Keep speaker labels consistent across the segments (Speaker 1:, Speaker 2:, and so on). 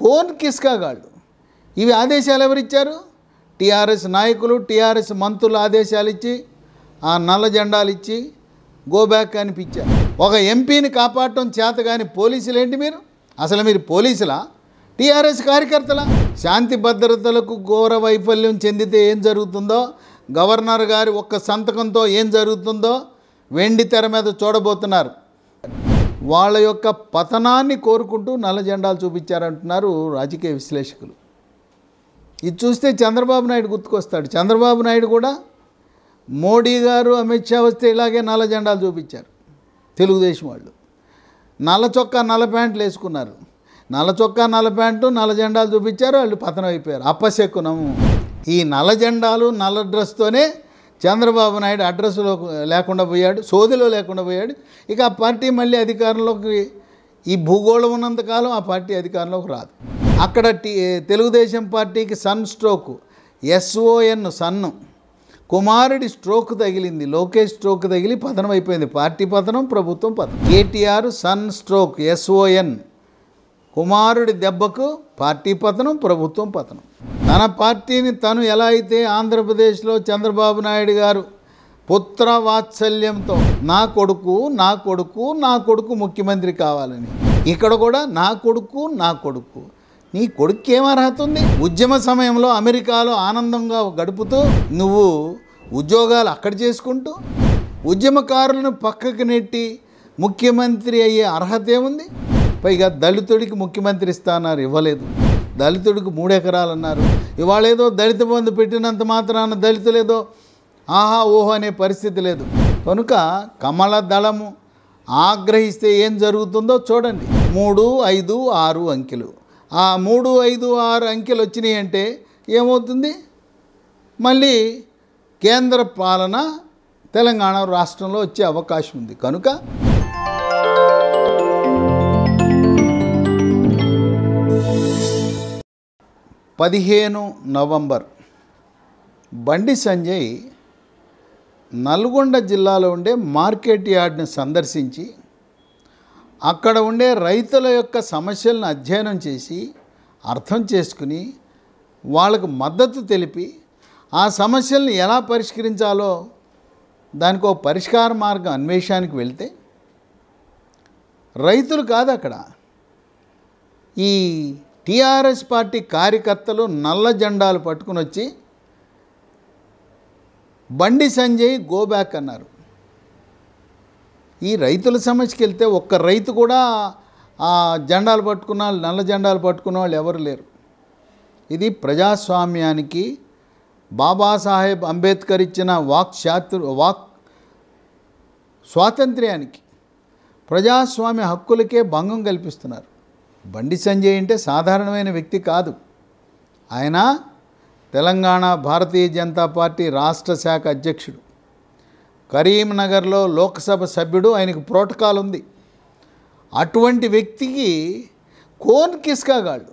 Speaker 1: cone కిస్కాగాళ్ళు ఇవి ఆదేశాలు ఎవరిచ్చారు టీఆర్ఎస్ నాయకులు టీఆర్ఎస్ మంత్రులు ఆదేశాలు ఇచ్చి ఆ నల్ల జెండాలు ఇచ్చి గోబ్యాక్ అనిపించారు ఒక ఎంపీని కాపాడటం చేత కానీ పోలీసులు ఏంటి మీరు అసలు మీరు పోలీసులా టీఆర్ఎస్ కార్యకర్తల శాంతి భద్రతలకు ఘోర వైఫల్యం చెందితే ఏం జరుగుతుందో గవర్నర్ గారి ఒక్క సంతకంతో ఏం జరుగుతుందో వెండి తెర మీద చూడబోతున్నారు వాళ్ళ యొక్క పతనాన్ని కోరుకుంటూ నల్ల జెండాలు చూపించారంటున్నారు రాజకీయ విశ్లేషకులు ఇది చూస్తే చంద్రబాబు నాయుడు గుర్తుకొస్తాడు చంద్రబాబు నాయుడు కూడా మోడీ గారు అమిత్ షా వస్తే ఇలాగే నల్ల జెండాలు చూపించారు తెలుగుదేశం వాళ్ళు నల్ల చొక్కా నల్ల ప్యాంట్లు వేసుకున్నారు నల్ల చొక్కా నల్ల ప్యాంటు నల్ల జెండాలు చూపించారు వాళ్ళు పతనం అయిపోయారు అప్పశకునము ఈ నల్ల జెండాలు నల్ల డ్రెస్తోనే చంద్రబాబు నాయుడు అడ్రస్లో లేకుండా పోయాడు సోదిలో లేకుండా పోయాడు ఇక ఆ పార్టీ మళ్ళీ అధికారంలోకి ఈ భూగోళం ఉన్నంతకాలం ఆ పార్టీ అధికారంలోకి రాదు అక్కడ టీ తెలుగుదేశం పార్టీకి సన్ స్ట్రోక్ ఎస్ఓఎన్ సన్ను కుమారుడి స్ట్రోక్ తగిలింది లోకేష్ స్ట్రోక్ తగిలి పతనం అయిపోయింది పార్టీ పతనం ప్రభుత్వం పతనం కేటీఆర్ సన్ స్ట్రోక్ ఎస్ఓఎన్ కుమారుడి దెబ్బకు పార్టీ పతనం ప్రభుత్వం పతనం తన పార్టీని తను ఎలా అయితే ఆంధ్రప్రదేశ్లో చంద్రబాబు నాయుడు గారు పుత్ర వాత్సల్యంతో నా కొడుకు నా కొడుకు నా కొడుకు ముఖ్యమంత్రి కావాలని ఇక్కడ కూడా నా కొడుకు నా కొడుకు నీ కొడుకు ఏమర్హత అర్హత ఉంది ఉద్యమ సమయంలో అమెరికాలో ఆనందంగా గడుపుతూ నువ్వు ఉద్యోగాలు అక్కడ చేసుకుంటూ ఉద్యమకారులను పక్కకు నెట్టి ముఖ్యమంత్రి అయ్యే అర్హత ఏముంది పైగా దళితుడికి ముఖ్యమంత్రి ఇస్తాన్నారు ఇవ్వలేదు దళితుడికి మూడెకరాలు అన్నారు ఇవాళ ఏదో దళిత బంధు పెట్టినంత మాత్రాన దళితులేదో ఆహా ఓహో అనే పరిస్థితి లేదు కనుక కమల దళము ఆగ్రహిస్తే ఏం జరుగుతుందో చూడండి మూడు ఐదు ఆరు అంకెలు ఆ మూడు ఐదు ఆరు అంకెలు వచ్చినాయి అంటే ఏమవుతుంది మళ్ళీ కేంద్ర పాలన తెలంగాణ రాష్ట్రంలో వచ్చే అవకాశం ఉంది కనుక పదిహేను నవంబర్ బండి సంజయ్ నల్గొండ జిల్లాలో ఉండే మార్కెట్ యార్డ్ని సందర్శించి అక్కడ ఉండే రైతుల యొక్క సమస్యలను అధ్యయనం చేసి అర్థం చేసుకుని వాళ్ళకు మద్దతు తెలిపి ఆ సమస్యలను ఎలా పరిష్కరించాలో దానికి ఒక పరిష్కార మార్గం అన్వేషానికి వెళ్తే రైతులు కాదు అక్కడ ఈ టీఆర్ఎస్ పార్టీ కార్యకర్తలు నల్ల జెండాలు పట్టుకుని వచ్చి బండి సంజయ్ గోబ్యాక్ అన్నారు ఈ రైతుల సమస్యకి వెళ్తే ఒక్క రైతు కూడా ఆ జెండాలు పట్టుకున్న వాళ్ళు నల్ల జెండాలు పట్టుకున్న వాళ్ళు ఎవరు లేరు ఇది ప్రజాస్వామ్యానికి బాబాసాహెబ్ అంబేద్కర్ ఇచ్చిన వాక్ శాతృ వాక్ స్వాతంత్ర్యానికి ప్రజాస్వామ్య హక్కులకే భంగం కల్పిస్తున్నారు బండి సంజయ్ అంటే సాధారణమైన వ్యక్తి కాదు ఆయన తెలంగాణ భారతీయ జనతా పార్టీ రాష్ట్ర శాఖ అధ్యక్షుడు కరీంనగర్లో లోక్సభ సభ్యుడు ఆయనకు ప్రోటోకాల్ ఉంది అటువంటి వ్యక్తికి కోన్ కిస్కాగాళ్ళు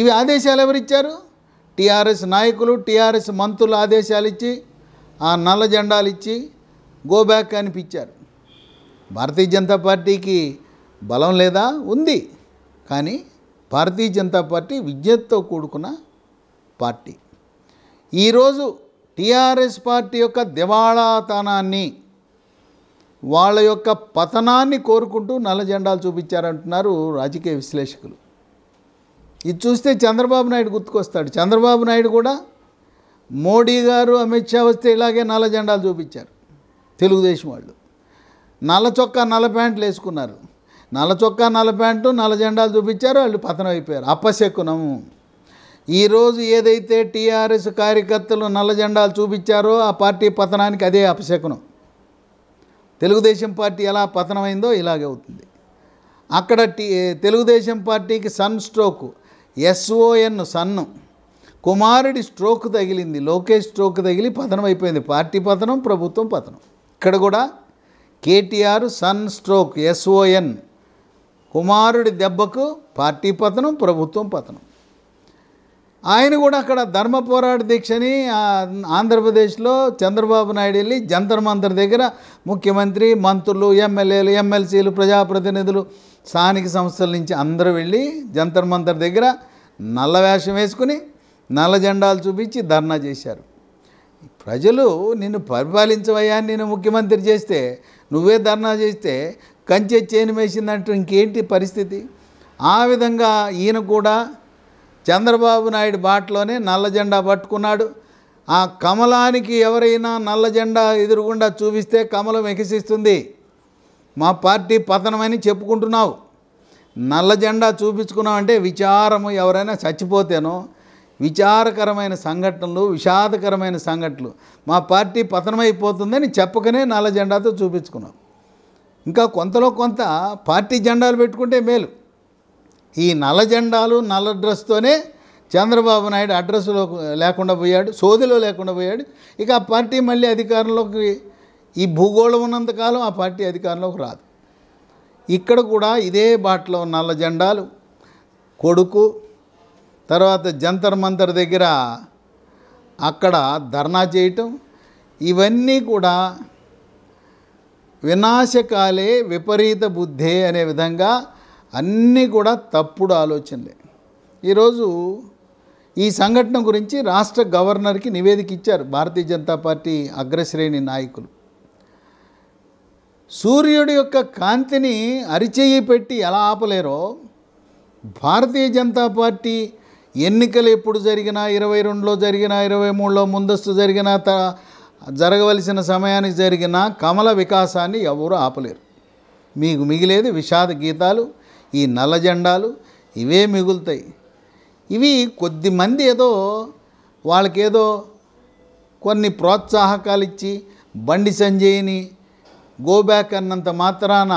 Speaker 1: ఇవి ఆదేశాలు ఎవరిచ్చారు టీఆర్ఎస్ నాయకులు టీఆర్ఎస్ మంత్రులు ఆదేశాలు ఇచ్చి ఆ నల్ల జెండాలు ఇచ్చి గోబ్యాక్ అనిపించారు భారతీయ జనతా పార్టీకి బలం లేదా ఉంది కానీ భారతీయ జనతా పార్టీ విజ్ఞతతో కూడుకున్న పార్టీ ఈరోజు టీఆర్ఎస్ పార్టీ యొక్క దివాళాతనాన్ని వాళ్ళ యొక్క పతనాన్ని కోరుకుంటూ నల్ల జెండాలు చూపించారంటున్నారు రాజకీయ విశ్లేషకులు ఇది చూస్తే చంద్రబాబు నాయుడు గుర్తుకొస్తాడు చంద్రబాబు నాయుడు కూడా మోడీ గారు అమిత్ షా వస్తే ఇలాగే నల్ల జెండాలు చూపించారు తెలుగుదేశం వాళ్ళు నల్ల చొక్కా నల్ల ప్యాంట్లు వేసుకున్నారు నల్ల చొక్కా నల్ల ప్యాంటు నల్ల జెండాలు చూపించారు వాళ్ళు పతనం అయిపోయారు అపశకునము ఈరోజు ఏదైతే టీఆర్ఎస్ కార్యకర్తలు నల్ల జెండాలు చూపించారో ఆ పార్టీ పతనానికి అదే అపశకునం తెలుగుదేశం పార్టీ ఎలా పతనమైందో ఇలాగే అవుతుంది అక్కడ టీ తెలుగుదేశం పార్టీకి సన్ స్ట్రోక్ ఎస్ఓఎన్ సన్ను కుమారుడి స్ట్రోక్ తగిలింది లోకేష్ స్ట్రోక్ తగిలి పతనం అయిపోయింది పార్టీ పతనం ప్రభుత్వం పతనం ఇక్కడ కూడా కేటీఆర్ సన్ స్ట్రోక్ ఎస్ఓఎన్ కుమారుడి దెబ్బకు పార్టీ పతనం ప్రభుత్వం పతనం ఆయన కూడా అక్కడ ధర్మ పోరాట దీక్షని ఆంధ్రప్రదేశ్లో చంద్రబాబు నాయుడు వెళ్ళి జంతర్ మంతర్ దగ్గర ముఖ్యమంత్రి మంత్రులు ఎమ్మెల్యేలు ఎమ్మెల్సీలు ప్రజాప్రతినిధులు స్థానిక సంస్థల నుంచి అందరూ వెళ్ళి జంతర్ మంతర్ దగ్గర నల్ల వేషం వేసుకుని నల్ల జెండాలు చూపించి ధర్నా చేశారు ప్రజలు నిన్ను పరిపాలించవయ్యా నేను ముఖ్యమంత్రి చేస్తే నువ్వే ధర్నా చేస్తే కంచె చేను వేసిందంటే ఇంకేంటి పరిస్థితి ఆ విధంగా ఈయన కూడా చంద్రబాబు నాయుడు బాటలోనే నల్ల జెండా పట్టుకున్నాడు ఆ కమలానికి ఎవరైనా నల్ల జెండా ఎదురుగుండా చూపిస్తే కమలం వికసిస్తుంది మా పార్టీ పతనమని చెప్పుకుంటున్నావు నల్ల జెండా చూపించుకున్నామంటే విచారము ఎవరైనా చచ్చిపోతేనో విచారకరమైన సంఘటనలు విషాదకరమైన సంఘటనలు మా పార్టీ పతనమైపోతుందని చెప్పకనే నల్ల జెండాతో చూపించుకున్నాం ఇంకా కొంతలో కొంత పార్టీ జెండాలు పెట్టుకుంటే మేలు ఈ నల్ల జెండాలు నల్ల డ్రెస్తోనే చంద్రబాబు నాయుడు అడ్రస్లో లేకుండా పోయాడు సోదిలో లేకుండా పోయాడు ఇక ఆ పార్టీ మళ్ళీ అధికారంలోకి ఈ భూగోళం ఉన్నంతకాలం ఆ పార్టీ అధికారంలోకి రాదు ఇక్కడ కూడా ఇదే బాటలో నల్ల జెండాలు కొడుకు తర్వాత జంతర్ మంతర్ దగ్గర అక్కడ ధర్నా చేయటం ఇవన్నీ కూడా వినాశకాలే విపరీత బుద్ధే అనే విధంగా అన్నీ కూడా తప్పుడు ఆలోచనలే ఈరోజు ఈ సంఘటన గురించి రాష్ట్ర గవర్నర్కి నివేదిక ఇచ్చారు భారతీయ జనతా పార్టీ అగ్రశ్రేణి నాయకులు సూర్యుడి యొక్క కాంతిని అరిచేయి పెట్టి ఎలా ఆపలేరో భారతీయ జనతా పార్టీ ఎన్నికలు ఎప్పుడు జరిగినా ఇరవై రెండులో జరిగినా ఇరవై మూడులో ముందస్తు జరిగినా త జరగవలసిన సమయానికి జరిగిన కమల వికాసాన్ని ఎవరు ఆపలేరు మీకు మిగిలేదు విషాద గీతాలు ఈ నల్ల జెండాలు ఇవే మిగులుతాయి ఇవి కొద్దిమంది ఏదో వాళ్ళకేదో కొన్ని ప్రోత్సాహకాలు ఇచ్చి బండి సంజయ్ని గోబ్యాక్ అన్నంత మాత్రాన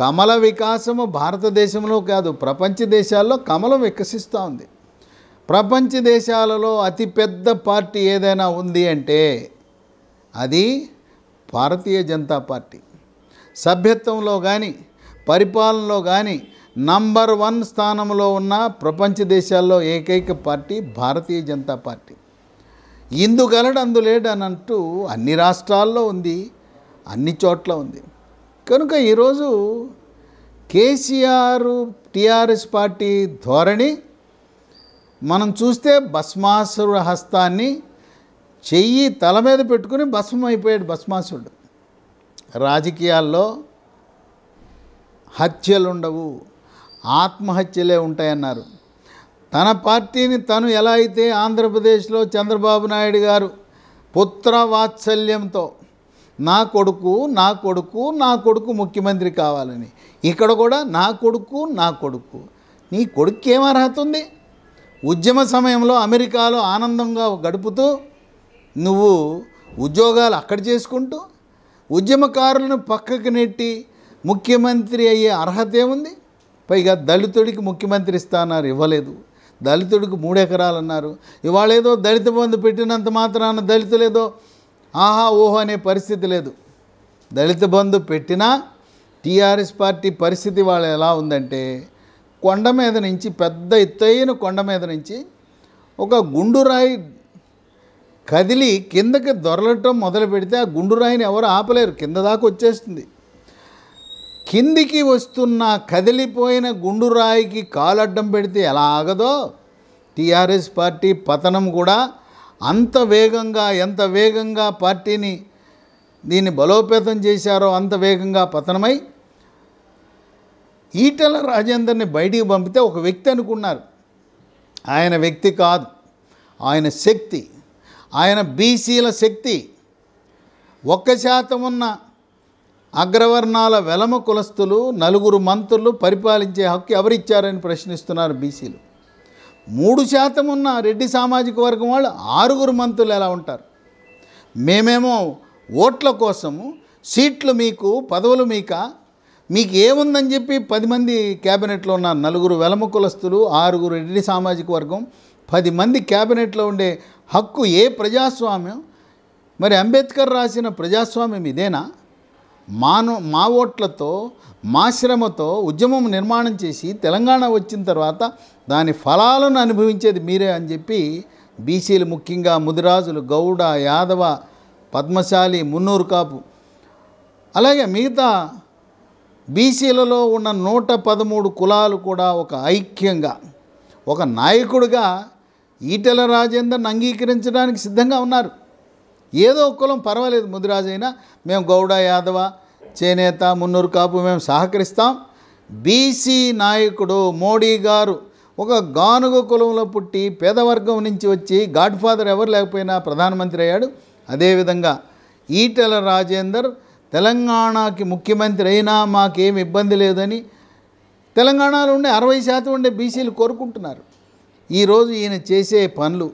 Speaker 1: కమల వికాసము భారతదేశంలో కాదు ప్రపంచ దేశాల్లో కమలం వికసిస్తూ ఉంది ప్రపంచ దేశాలలో అతిపెద్ద పార్టీ ఏదైనా ఉంది అంటే అది భారతీయ జనతా పార్టీ సభ్యత్వంలో కానీ పరిపాలనలో కానీ నంబర్ వన్ స్థానంలో ఉన్న ప్రపంచ దేశాల్లో ఏకైక పార్టీ భారతీయ జనతా పార్టీ ఇందు గలడు అందులేడు అని అంటూ అన్ని రాష్ట్రాల్లో ఉంది అన్ని చోట్ల ఉంది కనుక ఈరోజు కేసీఆర్ టీఆర్ఎస్ పార్టీ ధోరణి మనం చూస్తే భస్మాసుర హస్తాన్ని చెయ్యి తల మీద పెట్టుకుని భస్మం అయిపోయాడు భస్మాసుడు రాజకీయాల్లో హత్యలు ఉండవు ఆత్మహత్యలే ఉంటాయన్నారు తన పార్టీని తను ఎలా అయితే ఆంధ్రప్రదేశ్లో చంద్రబాబు నాయుడు గారు పుత్ర వాత్సల్యంతో నా కొడుకు నా కొడుకు నా కొడుకు ముఖ్యమంత్రి కావాలని ఇక్కడ కూడా నా కొడుకు నా కొడుకు నీ కొడుకు ఏమర్హత ఉంది ఉద్యమ సమయంలో అమెరికాలో ఆనందంగా గడుపుతూ నువ్వు ఉద్యోగాలు అక్కడ చేసుకుంటూ ఉద్యమకారులను పక్కకు నెట్టి ముఖ్యమంత్రి అయ్యే అర్హత ఏముంది పైగా దళితుడికి ముఖ్యమంత్రి ఇస్తాన్నారు ఇవ్వలేదు దళితుడికి మూడు ఎకరాలు అన్నారు ఇవాళ ఏదో దళిత బంధు పెట్టినంత మాత్రాన దళితులేదో ఆహా ఓహో అనే పరిస్థితి లేదు దళిత బంధు పెట్టినా టీఆర్ఎస్ పార్టీ పరిస్థితి వాళ్ళు ఎలా ఉందంటే కొండ మీద నుంచి పెద్ద ఎత్తైన కొండ మీద నుంచి ఒక గుండురాయి కదిలి కిందకి దొరలటం మొదలు పెడితే ఆ గుండురాయిని ఎవరు ఆపలేరు కింద దాకా వచ్చేస్తుంది కిందికి వస్తున్న కదిలిపోయిన గుండురాయికి కాలు అడ్డం పెడితే ఆగదో టీఆర్ఎస్ పార్టీ పతనం కూడా అంత వేగంగా ఎంత వేగంగా పార్టీని దీన్ని బలోపేతం చేశారో అంత వేగంగా పతనమై ఈటల రాజేందర్ని బయటికి పంపితే ఒక వ్యక్తి అనుకున్నారు ఆయన వ్యక్తి కాదు ఆయన శక్తి ఆయన బీసీల శక్తి ఒక్క శాతం ఉన్న అగ్రవర్ణాల వెలమ కులస్తులు నలుగురు మంత్రులు పరిపాలించే హక్కు ఎవరిచ్చారని ప్రశ్నిస్తున్నారు బీసీలు మూడు శాతం ఉన్న రెడ్డి సామాజిక వర్గం వాళ్ళు ఆరుగురు మంత్రులు ఎలా ఉంటారు మేమేమో ఓట్ల కోసము సీట్లు మీకు పదవులు మీక మీకు ఏముందని చెప్పి పది మంది క్యాబినెట్లో ఉన్న నలుగురు వెలమ కులస్తులు ఆరుగురు రెడ్డి సామాజిక వర్గం పది మంది క్యాబినెట్లో ఉండే హక్కు ఏ ప్రజాస్వామ్యం మరి అంబేద్కర్ రాసిన ప్రజాస్వామ్యం ఇదేనా మాను మా ఓట్లతో మా శ్రమతో ఉద్యమం నిర్మాణం చేసి తెలంగాణ వచ్చిన తర్వాత దాని ఫలాలను అనుభవించేది మీరే అని చెప్పి బీసీలు ముఖ్యంగా ముదిరాజులు గౌడ యాదవ పద్మశాలి మున్నూరు కాపు అలాగే మిగతా బీసీలలో ఉన్న నూట పదమూడు కులాలు కూడా ఒక ఐక్యంగా ఒక నాయకుడిగా ఈటెల రాజేందర్ని అంగీకరించడానికి సిద్ధంగా ఉన్నారు ఏదో కులం పర్వాలేదు ముదిరాజైనా మేము గౌడ యాదవ చేనేత మున్నూరు కాపు మేము సహకరిస్తాం బీసీ నాయకుడు మోడీ గారు ఒక గానుగ కులంలో పుట్టి పేదవర్గం నుంచి వచ్చి గాడ్ ఫాదర్ ఎవరు లేకపోయినా ప్రధానమంత్రి అయ్యాడు అదేవిధంగా ఈటెల రాజేందర్ తెలంగాణకి ముఖ్యమంత్రి అయినా మాకేం ఇబ్బంది లేదని తెలంగాణలో ఉండే అరవై శాతం ఉండే బీసీలు కోరుకుంటున్నారు ఈరోజు ఈయన చేసే పనులు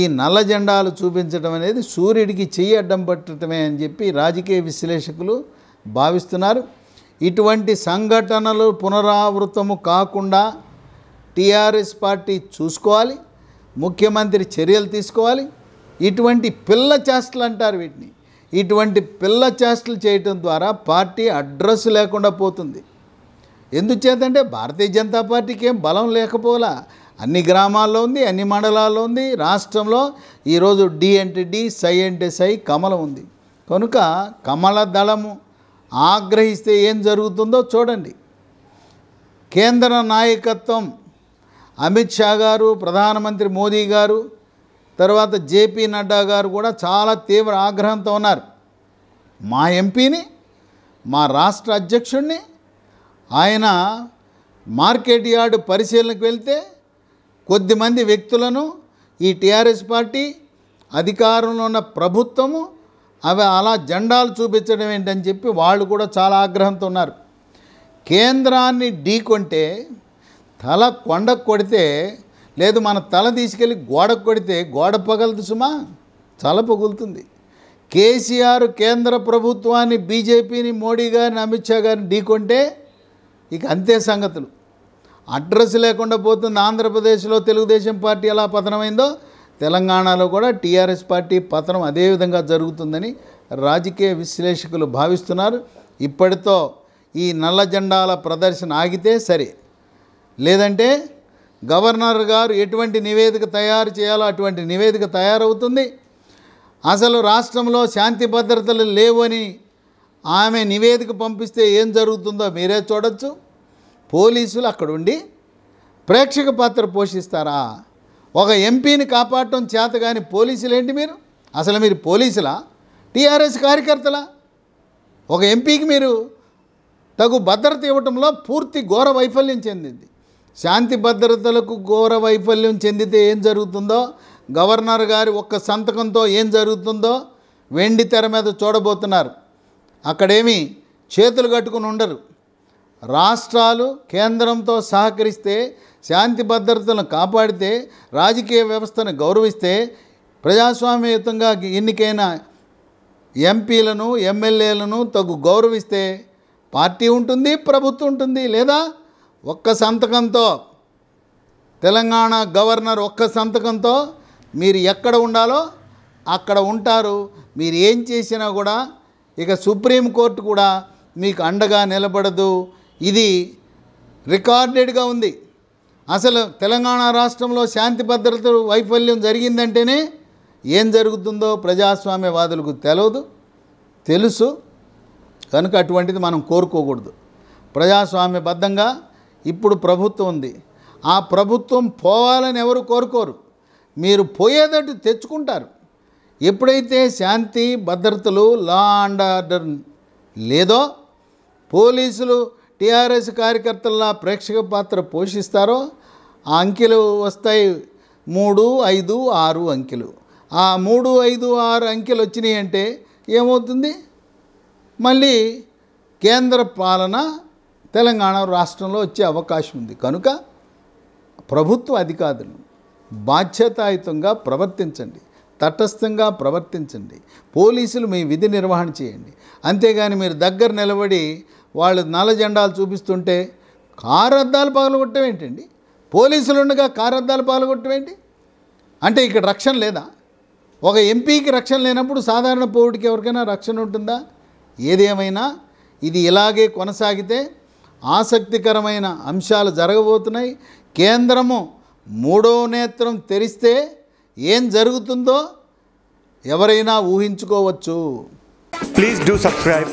Speaker 1: ఈ నల్ల జెండాలు చూపించడం అనేది సూర్యుడికి చెయ్యి అడ్డం పట్టడమే అని చెప్పి రాజకీయ విశ్లేషకులు భావిస్తున్నారు ఇటువంటి సంఘటనలు పునరావృతము కాకుండా టీఆర్ఎస్ పార్టీ చూసుకోవాలి ముఖ్యమంత్రి చర్యలు తీసుకోవాలి ఇటువంటి పిల్ల చేష్టలు అంటారు వీటిని ఇటువంటి పిల్ల చేష్టలు చేయటం ద్వారా పార్టీ అడ్రస్ లేకుండా పోతుంది ఎందుచేతంటే భారతీయ జనతా పార్టీకి ఏం బలం లేకపోలా అన్ని గ్రామాల్లో ఉంది అన్ని మండలాల్లో ఉంది రాష్ట్రంలో ఈరోజు డి అంటే డి సై అంటే సై కమలం ఉంది కనుక కమల దళము ఆగ్రహిస్తే ఏం జరుగుతుందో చూడండి కేంద్ర నాయకత్వం అమిత్ షా గారు ప్రధానమంత్రి మోదీ గారు తర్వాత జేపీ నడ్డా గారు కూడా చాలా తీవ్ర ఆగ్రహంతో ఉన్నారు మా ఎంపీని మా రాష్ట్ర అధ్యక్షుడిని ఆయన మార్కెట్ యార్డు పరిశీలనకు వెళ్తే కొద్దిమంది వ్యక్తులను ఈ టీఆర్ఎస్ పార్టీ అధికారంలో ఉన్న ప్రభుత్వము అవి అలా జెండాలు చూపించడం ఏంటని చెప్పి వాళ్ళు కూడా చాలా ఆగ్రహంతో ఉన్నారు కేంద్రాన్ని ఢీకొంటే తల కొండకు కొడితే లేదు మన తల తీసుకెళ్ళి గోడకు కొడితే గోడ పగలదు సుమా తల పగులుతుంది కేసీఆర్ కేంద్ర ప్రభుత్వాన్ని బీజేపీని మోడీ గారిని అమిత్ షా గారిని ఢీకొంటే ఇక అంతే సంగతులు అడ్రస్ లేకుండా పోతుంది ఆంధ్రప్రదేశ్లో తెలుగుదేశం పార్టీ ఎలా పతనమైందో తెలంగాణలో కూడా టీఆర్ఎస్ పార్టీ పతనం అదేవిధంగా జరుగుతుందని రాజకీయ విశ్లేషకులు భావిస్తున్నారు ఇప్పటితో ఈ నల్ల జెండాల ప్రదర్శన ఆగితే సరే లేదంటే గవర్నర్ గారు ఎటువంటి నివేదిక తయారు చేయాలో అటువంటి నివేదిక తయారవుతుంది అసలు రాష్ట్రంలో శాంతి భద్రతలు లేవని ఆమె నివేదిక పంపిస్తే ఏం జరుగుతుందో మీరే చూడొచ్చు పోలీసులు అక్కడుండి ప్రేక్షక పాత్ర పోషిస్తారా ఒక ఎంపీని కాపాడటం చేతగాని పోలీసులు ఏంటి మీరు అసలు మీరు పోలీసులా టీఆర్ఎస్ కార్యకర్తలా ఒక ఎంపీకి మీరు తగు భద్రత ఇవ్వటంలో పూర్తి ఘోర వైఫల్యం చెందింది శాంతి భద్రతలకు ఘోర వైఫల్యం చెందితే ఏం జరుగుతుందో గవర్నర్ గారి ఒక్క సంతకంతో ఏం జరుగుతుందో వెండి తెర మీద చూడబోతున్నారు అక్కడేమి చేతులు కట్టుకుని ఉండరు రాష్ట్రాలు కేంద్రంతో సహకరిస్తే శాంతి భద్రతలను కాపాడితే రాజకీయ వ్యవస్థను గౌరవిస్తే ప్రజాస్వామ్యయుతంగా ఎన్నికైన ఎంపీలను ఎమ్మెల్యేలను తగు గౌరవిస్తే పార్టీ ఉంటుంది ప్రభుత్వం ఉంటుంది లేదా ఒక్క సంతకంతో తెలంగాణ గవర్నర్ ఒక్క సంతకంతో మీరు ఎక్కడ ఉండాలో అక్కడ ఉంటారు మీరు ఏం చేసినా కూడా ఇక సుప్రీంకోర్టు కూడా మీకు అండగా నిలబడదు ఇది రికార్డెడ్గా ఉంది అసలు తెలంగాణ రాష్ట్రంలో శాంతి భద్రత వైఫల్యం జరిగిందంటేనే ఏం జరుగుతుందో ప్రజాస్వామ్యవాదులకు తెలియదు తెలుసు కనుక అటువంటిది మనం కోరుకోకూడదు ప్రజాస్వామ్యబద్ధంగా ఇప్పుడు ప్రభుత్వం ఉంది ఆ ప్రభుత్వం పోవాలని ఎవరు కోరుకోరు మీరు పోయేటట్టు తెచ్చుకుంటారు ఎప్పుడైతే శాంతి భద్రతలు లా అండ్ ఆర్డర్ లేదో పోలీసులు టీఆర్ఎస్ కార్యకర్తల ప్రేక్షక పాత్ర పోషిస్తారో ఆ అంకెలు వస్తాయి మూడు ఐదు ఆరు అంకెలు ఆ మూడు ఐదు ఆరు అంకెలు వచ్చినాయి అంటే ఏమవుతుంది మళ్ళీ కేంద్ర పాలన తెలంగాణ రాష్ట్రంలో వచ్చే అవకాశం ఉంది కనుక ప్రభుత్వ అధికారులు బాధ్యతాయుతంగా ప్రవర్తించండి తటస్థంగా ప్రవర్తించండి పోలీసులు మీ విధి నిర్వహణ చేయండి అంతేగాని మీరు దగ్గర నిలబడి వాళ్ళు నల్ల జెండాలు చూపిస్తుంటే కారద్దాలు పగలగొట్టడం ఏంటండి పోలీసులు ఉండగా కారద్దాలు పగలగొట్టడం ఏంటి అంటే ఇక్కడ రక్షణ లేదా ఒక ఎంపీకి రక్షణ లేనప్పుడు సాధారణ పౌరుడికి ఎవరికైనా రక్షణ ఉంటుందా ఏదేమైనా ఇది ఇలాగే కొనసాగితే ఆసక్తికరమైన అంశాలు జరగబోతున్నాయి కేంద్రము మూడో నేత్రం తెరిస్తే ఏం జరుగుతుందో ఎవరైనా ఊహించుకోవచ్చు ప్లీజ్ డూ సబ్స్క్రైబ్